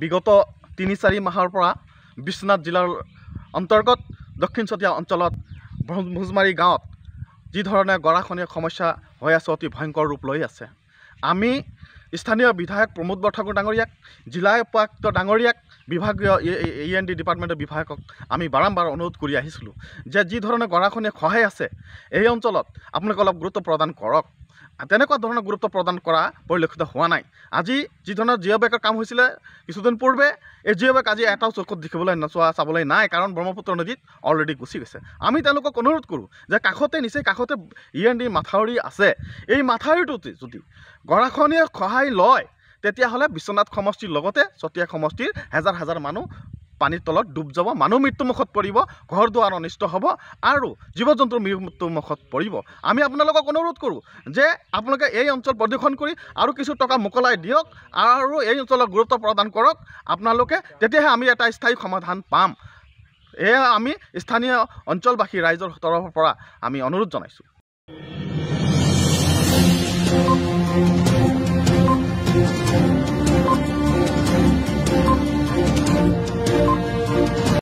বিগত তিনি চাৰি মাহৰ পৰা বিশ্বনাথ জিলাৰ অন্তৰ্গত দক্ষিণ চতিয়া অঞ্চলত ভোজমাৰী গাঁৱত যিধৰণে গৰাখনীয় সমস্যা হৈ আছে অতি ভয়ংকৰ ৰূপ লৈ আছে আমি স্থানীয় বিধায়ক প্ৰমোদ বৰঠাকুৰ ডাঙৰীয়াক জিলা উপায়ুক্ত ডাঙৰীয়াক বিভাগীয় এ এন ডি ডিপাৰ্টমেণ্টৰ বিভায়কক আমি বাৰম্বাৰ অনুৰোধ কৰি আহিছিলোঁ যে যিধৰণে গৰাখনীয় সহায় আছে এই অঞ্চলত আপোনালোকে অলপ গুৰুত্ব প্ৰদান কৰক তেনেকুৱা ধৰণৰ গুৰুত্ব প্ৰদান কৰা পৰিলক্ষিত হোৱা নাই আজি যি ধৰণৰ জিঅ' বেগৰ কাম হৈছিলে কিছুদিন পূৰ্বে এই জিঅ' বেগ আজি এটাও চকুত দেখিবলৈ নোচোৱা চাবলৈ নাই কাৰণ ব্ৰহ্মপুত্ৰ নদীত অলৰেডি গুচি গৈছে আমি তেওঁলোকক অনুৰোধ কৰোঁ যে কাষতে নিচেই কাষতে ই এন ডি মাথাউৰি আছে এই মাথাউৰিটোতে যদি গৰাখনীয়ে সহায় লয় তেতিয়াহ'লে বিশ্বনাথ সমষ্টিৰ লগতে চতিয়া সমষ্টিৰ হেজাৰ হেজাৰ মানুহ পানীৰ তলত ডুব যাব মানুহ মৃত্যুমুখত পৰিব ঘৰ দুৱাৰ অনিষ্ট হ'ব আৰু জীৱ জন্তুৰ মৃত্যুমুখত পৰিব আমি আপোনালোকক অনুৰোধ কৰোঁ যে আপোনালোকে এই অঞ্চল প্ৰদূষণ কৰি আৰু কিছু টকা মোকলাই দিয়ক আৰু এই অঞ্চলক গুৰুত্ব প্ৰদান কৰক আপোনালোকে তেতিয়াহে আমি এটা স্থায়ী সমাধান পাম এয়া আমি স্থানীয় অঞ্চলবাসী ৰাইজৰ তৰফৰ পৰা আমি অনুৰোধ জনাইছোঁ